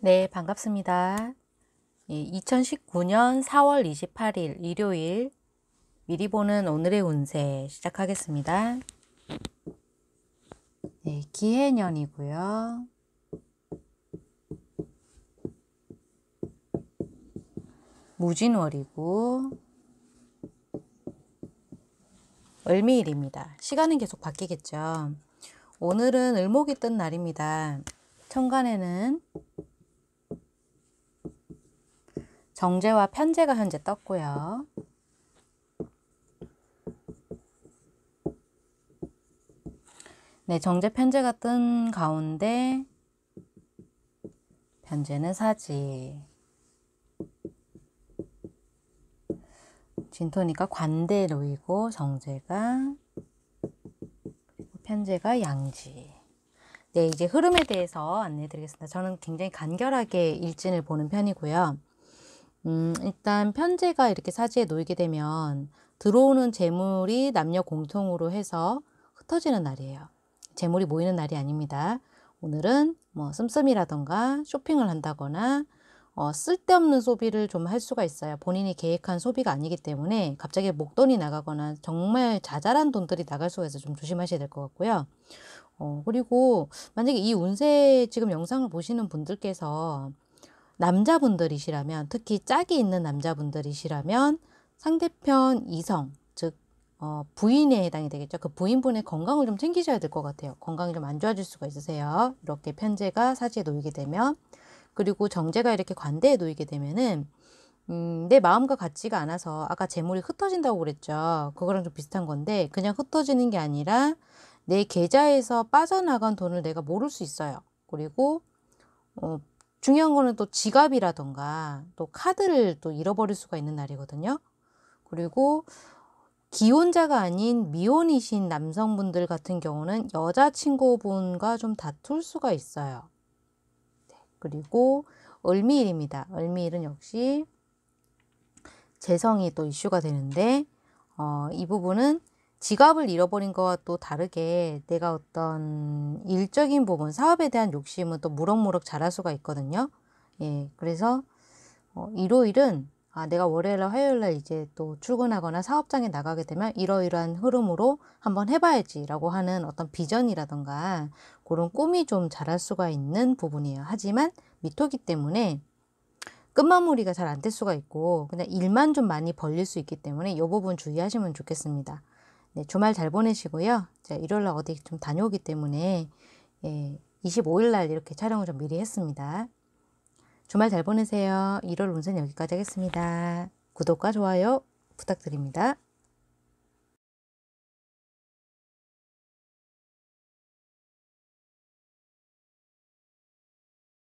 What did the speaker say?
네, 반갑습니다. 2019년 4월 28일 일요일 미리 보는 오늘의 운세 시작하겠습니다. 네, 기해년이고요. 무진월이고 을미일입니다. 시간은 계속 바뀌겠죠. 오늘은 을목이 뜬 날입니다. 천간에는 정제와 편제가 현재 떴고요. 네, 정제 편제가 뜬 가운데 편제는 사지. 진토니까 관대 로이고 정제가 편제가 양지. 네, 이제 흐름에 대해서 안내해 드리겠습니다. 저는 굉장히 간결하게 일진을 보는 편이고요. 음, 일단 편제가 이렇게 사지에 놓이게 되면 들어오는 재물이 남녀 공통으로 해서 흩어지는 날이에요. 재물이 모이는 날이 아닙니다. 오늘은 뭐 씀씀이라던가 쇼핑을 한다거나 어, 쓸데없는 소비를 좀 할 수가 있어요. 본인이 계획한 소비가 아니기 때문에 갑자기 목돈이 나가거나 정말 자잘한 돈들이 나갈 수가 있어서 좀 조심하셔야 될 것 같고요. 어, 그리고 만약에 이 운세 지금 영상을 보시는 분들께서 남자분들이시라면 특히 짝이 있는 남자분들이시라면 상대편 이성 즉 어, 부인에 해당이 되겠죠. 그 부인분의 건강을 좀 챙기셔야 될 것 같아요. 건강이 좀 안 좋아질 수가 있으세요. 이렇게 편제가 사지에 놓이게 되면 그리고 정제가 이렇게 관대에 놓이게 되면은 음, 내 마음과 같지가 않아서 아까 재물이 흩어진다고 그랬죠. 그거랑 좀 비슷한 건데 그냥 흩어지는 게 아니라 내 계좌에서 빠져나간 돈을 내가 모를 수 있어요. 그리고 어, 중요한 거는 또 지갑이라던가 또 카드를 또 잃어버릴 수가 있는 날이거든요. 그리고 기혼자가 아닌 미혼이신 남성분들 같은 경우는 여자친구분과 좀 다툴 수가 있어요. 네, 그리고 을미일입니다. 을미일은 역시 재성이 또 이슈가 되는데 어, 이 부분은 지갑을 잃어버린 것과 또 다르게 내가 어떤 일적인 부분, 사업에 대한 욕심은 또 무럭무럭 자랄 수가 있거든요. 예, 그래서 어, 일요일은 아, 내가 월요일날 화요일날 이제 또 출근하거나 사업장에 나가게 되면 이러이러한 흐름으로 한번 해봐야지라고 하는 어떤 비전이라던가 그런 꿈이 좀 자랄 수가 있는 부분이에요. 하지만 미토기 때문에 끝마무리가 잘 안 될 수가 있고 그냥 일만 좀 많이 벌릴 수 있기 때문에 이 부분 주의하시면 좋겠습니다. 네, 주말 잘 보내시고요. 제 일요일 날 어디 좀 다녀오기 때문에 예, 25일 날 이렇게 촬영을 좀 미리 했습니다. 주말 잘 보내세요. 1월 운세 여기까지 하겠습니다. 구독과 좋아요 부탁드립니다.